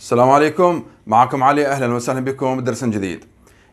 السلام عليكم معكم علي اهلا وسهلا بكم بدرس جديد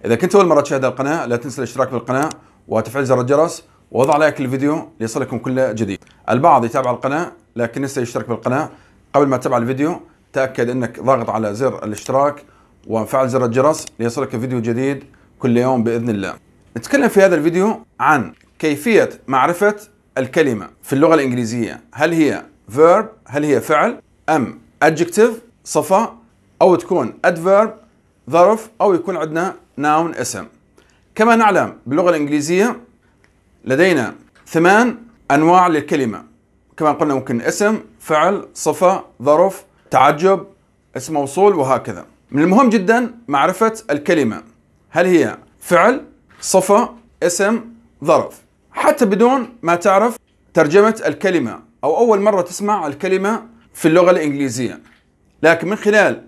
اذا كنت اول مره تشاهد القناه لا تنسى الاشتراك بالقناه وتفعيل زر الجرس ووضع لايك للفيديو ليصلكم كل جديد البعض يتابع القناه لكن نسى يشترك بالقناه قبل ما تتابع الفيديو تاكد انك ضاغط على زر الاشتراك وفعل زر الجرس ليصلك فيديو جديد كل يوم باذن الله نتكلم في هذا الفيديو عن كيفيه معرفه الكلمه في اللغه الانجليزيه هل هي verb هل هي فعل ام adjective صفة أو تكون adverb ظرف أو يكون عندنا noun اسم كما نعلم باللغة الإنجليزية لدينا ثمان أنواع للكلمة كما قلنا ممكن اسم فعل صفة ظرف تعجب اسم موصول وهكذا من المهم جدا معرفة الكلمة هل هي فعل صفة اسم ظرف حتى بدون ما تعرف ترجمة الكلمة أو أول مرة تسمع الكلمة في اللغة الإنجليزية لكن من خلال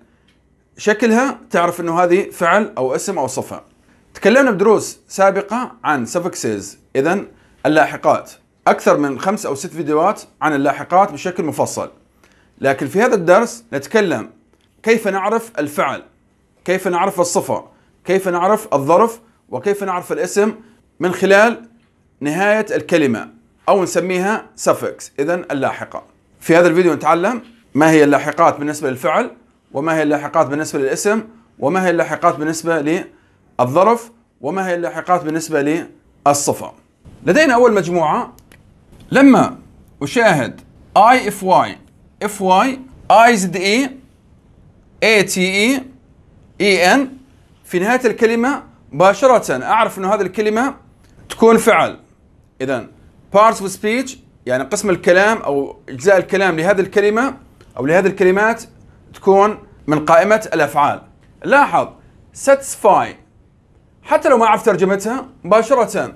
شكلها تعرف انه هذه فعل او اسم او صفه تكلمنا بدروس سابقه عن سفكسز اذا اللاحقات اكثر من خمس او ست فيديوهات عن اللاحقات بشكل مفصل لكن في هذا الدرس نتكلم كيف نعرف الفعل كيف نعرف الصفه كيف نعرف الظرف وكيف نعرف الاسم من خلال نهايه الكلمه او نسميها سفكس اذا اللاحقه في هذا الفيديو نتعلم ما هي اللاحقات بالنسبة للفعل وما هي اللاحقات بالنسبة للاسم وما هي اللاحقات بالنسبة للظرف وما هي اللاحقات بالنسبة للصفة لدينا أول مجموعة لما أشاهد I if Y if Y I زد E A T E E N في نهاية الكلمة مباشرة أعرف أن هذه الكلمة تكون فعل إذا parts of speech يعني قسم الكلام أو أجزاء الكلام لهذه الكلمة أو لهذه الكلمات تكون من قائمة الأفعال لاحظ satisfy حتى لو ما أعرف ترجمتها مباشرة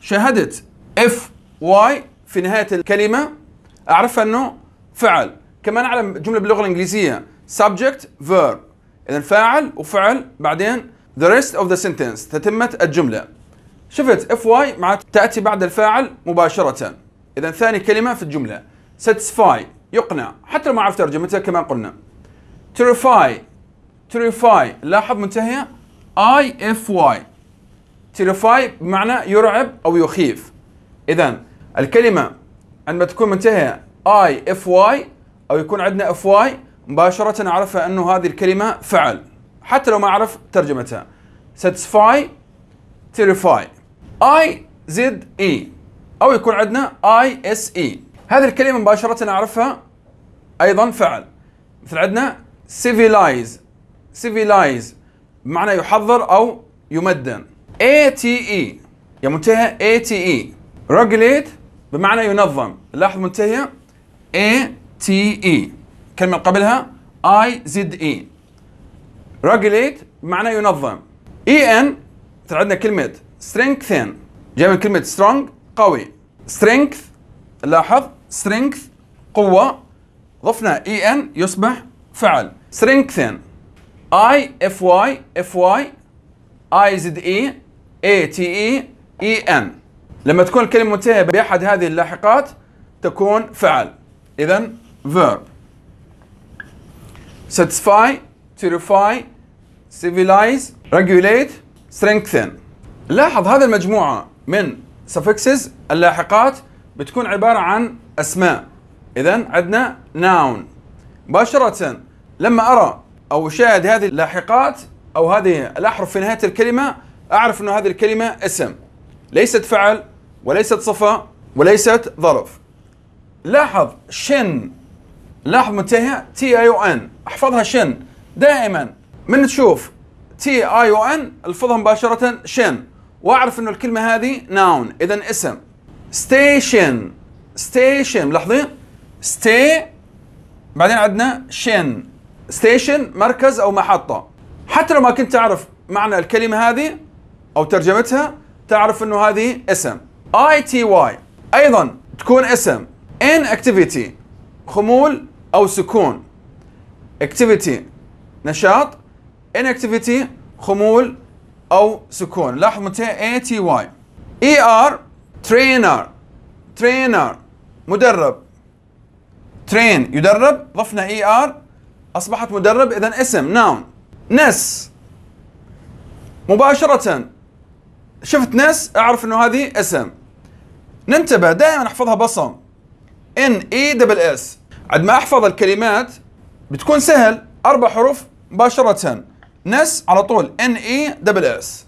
شاهدت اف واي في نهاية الكلمة أعرف أنه فعل كما نعلم جملة باللغة الإنجليزية subject verb إذا فاعل وفعل بعدين the rest of the sentence تتمة الجملة شفت اف واي مع تأتي بعد الفاعل مباشرة إذا ثاني كلمة في الجملة satisfy يقنع حتى لو ما عرف ترجمتها كما قلنا terrify terrify لاحظ منتهية اي اف واي terrify بمعنى يرعب او يخيف اذا الكلمه عندما تكون منتهيه اي اف واي او يكون عندنا اف واي مباشره اعرفها انه هذه الكلمه فعل حتى لو ما اعرف ترجمتها satisfy terrify اي زد اي او يكون عندنا اي اس اي هذه الكلمة مباشرة أعرفها أيضا فعل مثل عندنا سيفيلايز سيفيلايز بمعنى يحضر أو يمدن اي تي اي يا منتهى اي ريجليت e. بمعنى ينظم لاحظ منتهى اي e. كلمة قبلها اي اي ريجليت بمعنى ينظم ان e عندنا كلمة strengthen جاي من كلمة سترونج قوي سترينث لاحظ strength قوة ضفنا en يصبح فعل strengthen i fy fy i z e a t e e n لما تكون الكلمة منتهية بأحد هذه اللاحقات تكون فعل إذا verb satisfy terrify civilize regulate strengthen لاحظ هذه المجموعة من suffixes اللاحقات بتكون عبارة عن أسماء إذا عندنا ناون مباشرة لما أرى أو أشاهد هذه اللاحقات أو هذه الأحرف في نهاية الكلمة أعرف أن هذه الكلمة اسم ليست فعل وليست صفة وليست ظرف لاحظ شن لاحظ منتهى تي اي او ان احفظها شن دائما من تشوف تي اي او ان الفظها مباشرة شن واعرف انه الكلمة هذه ناون اذا اسم ستيشن ستيشن ملاحظين ستي بعدين عندنا شن ستيشن مركز او محطه حتى لو ما كنت تعرف معنى الكلمه هذه او ترجمتها تعرف انه هذه اسم اي تي واي ايضا تكون اسم ان اكتيفيتي خمول او سكون اكتيفيتي نشاط ان اكتيفيتي خمول او سكون لاحظ متى اي تي واي اي ار ترينر ترينر مدرب ترين يدرب ضفنا اي e ار اصبحت مدرب اذا اسم ناون نس مباشرة شفت نس اعرف انه هذه اسم ننتبه دائما احفظها بصم ان اي دبل اس عد ما احفظ الكلمات بتكون سهل اربع حروف مباشرة نس على طول ان اي دبل اس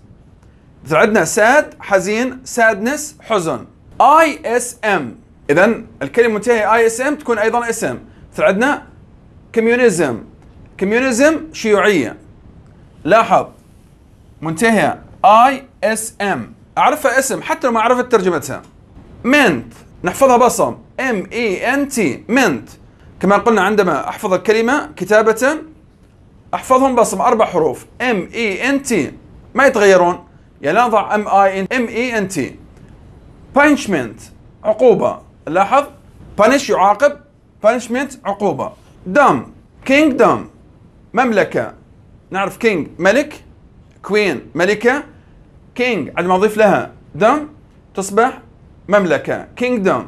عندنا sad حزين sadness حزن اي اس ام اذا الكلمه منتهيه اي اس ام تكون ايضا اسم مثل عندنا كوميونيزم كوميونيزم شيوعيه لاحظ منتهيه اي اس ام اعرفها اسم حتى لو ما عرفت ترجمتها منت نحفظها بصم ام اي ان تي منت كما قلنا عندما احفظ الكلمه كتابه احفظهم بصم اربع حروف ام اي ان تي ما يتغيرون يعني نضع ام اي ان ام اي ان تي punishment عقوبه لاحظ punish يعاقب punishment عقوبه دم دم مملكه نعرف كينج ملك كوين ملكه كينج ما اضيف لها دم تصبح مملكه دم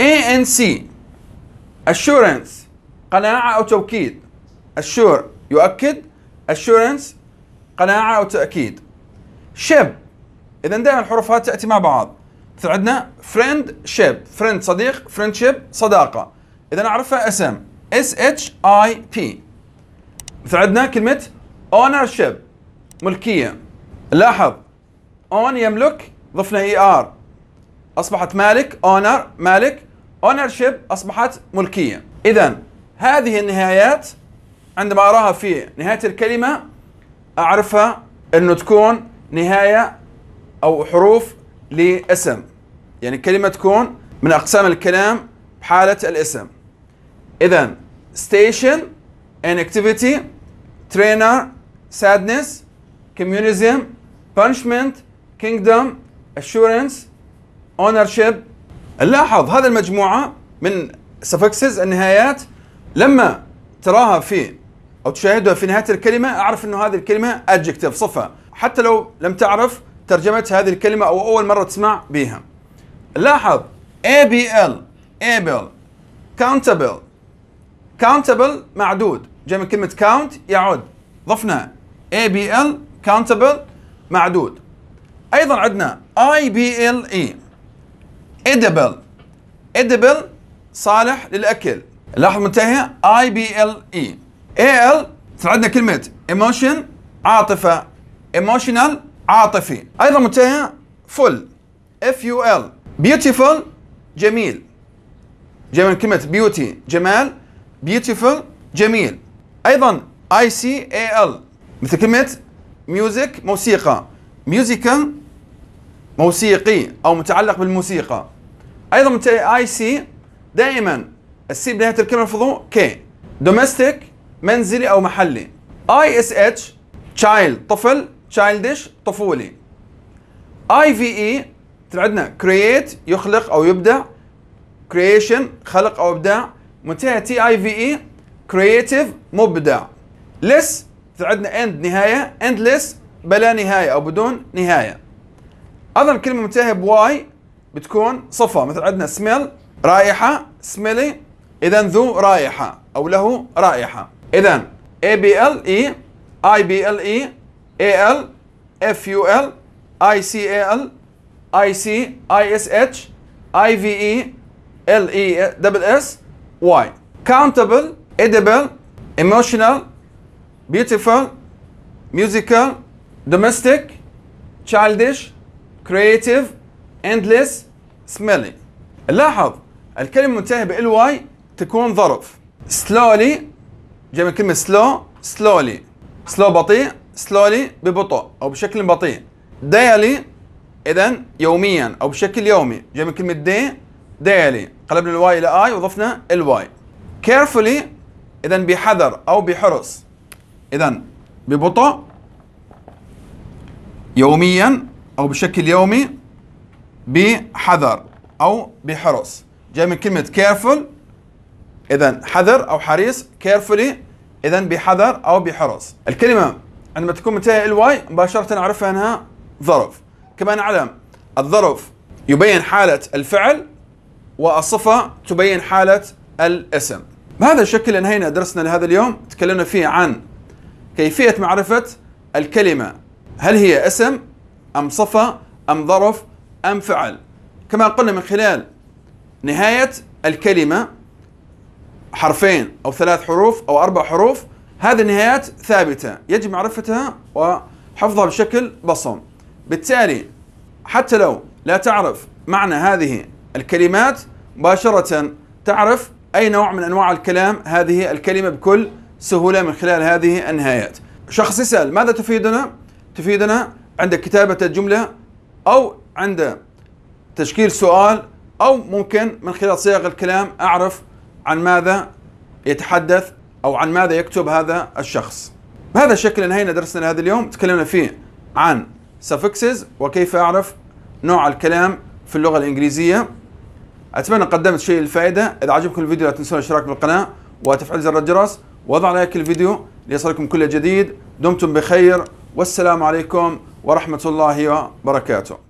اي ان سي assurance قناعه او توكيد assure يؤكد assurance قناعه او تاكيد شيب اذا دائما الحروف هذه تاتي مع بعض مثل عندنا فريند شيب فريند صديق فريند شيب صداقه اذا اعرفها اسم اس اتش اي بي مثل عندنا كلمه اونر شيب ملكيه لاحظ اون يملك ضفنا اي e ار اصبحت مالك اونر مالك اونر شيب اصبحت ملكيه اذا هذه النهايات عندما اراها في نهايه الكلمه اعرفها انه تكون نهاية أو حروف لاسم يعني كلمة تكون من أقسام الكلام بحالة الاسم إذا station inactivity trainer sadness communism punishment kingdom assurance ownership نلاحظ هذه المجموعة من suffixes النهايات لما تراها في او تشاهدها في نهايه الكلمه اعرف انه هذه الكلمه ادجكتيف صفه حتى لو لم تعرف ترجمه هذه الكلمه او اول مره تسمع بها لاحظ ABL able countable countable معدود جاي من كلمه count يعد ضفنا ABL countable معدود ايضا عندنا IBLE edible edible صالح للاكل لاحظ منتهيه IBLE ال عندنا كلمه ايموشن عاطفه ايموشنال عاطفي ايضا منتهيه فل اف يو ال بيوتيفول جميل جاي من كلمه بيوتي جمال بيوتيفول جميل ايضا اي سي اي ال مثل كلمه ميوزك موسيقى ميوزيكال موسيقي او متعلق بالموسيقى ايضا اي سي دائما السي بدايه الكلمه المفروض كي دوميستيك منزلي أو محلي اي اس اتش child طفل childish طفولي اي في اي عندنا create يخلق أو يبدع creation خلق أو إبداع منتهى تي اي في اي creative مبدع less عندنا end نهاية endless بلا نهاية أو بدون نهاية أيضا كلمة منتهية بواي بتكون صفة مثل عندنا smell رائحة smelly إذا ذو رائحة أو له رائحة اذا ABLE IBLE AL FUL ICAL بي ال اي اي ال اف countable edible emotional beautiful musical domestic childish creative endless smelly لاحظ الكلمة المنتهية بالواي تكون ظرف slowly جاي من كلمه سلو سلولي سلو بطيء سلولي ببطء او بشكل بطيء دايلي اذا يوميا او بشكل يومي جاي من كلمه دي دايلي قلبنا الواي الى اي وضفنا الواي كيرفولي اذا بحذر او بحرص اذا ببطء يوميا او بشكل يومي بحذر او بحرص جاي من كلمه كيرفول اذا حذر او حريص كيرفولي اذا بحذر او بحرص الكلمه عندما تكون منتهيه الواي مباشره اعرفها انها ظرف كما نعلم الظرف يبين حاله الفعل والصفه تبين حاله الاسم بهذا الشكل انهينا درسنا لهذا اليوم تكلمنا فيه عن كيفيه معرفه الكلمه هل هي اسم ام صفه ام ظرف ام فعل كما قلنا من خلال نهايه الكلمه حرفين او ثلاث حروف او اربع حروف هذه النهايات ثابته يجب معرفتها وحفظها بشكل بصم بالتالي حتى لو لا تعرف معنى هذه الكلمات مباشره تعرف اي نوع من انواع الكلام هذه الكلمه بكل سهوله من خلال هذه النهايات شخص يسال ماذا تفيدنا تفيدنا عند كتابه الجمله او عند تشكيل سؤال او ممكن من خلال صياغ الكلام اعرف عن ماذا يتحدث أو عن ماذا يكتب هذا الشخص بهذا الشكل انهينا درسنا لهذا اليوم تكلمنا فيه عن suffixes وكيف أعرف نوع الكلام في اللغة الإنجليزية أتمنى قدمت شيء للفائدة إذا عجبكم الفيديو لا تنسون الاشتراك بالقناة وتفعيل زر الجرس وضع لايك الفيديو ليصلكم كل جديد دمتم بخير والسلام عليكم ورحمة الله وبركاته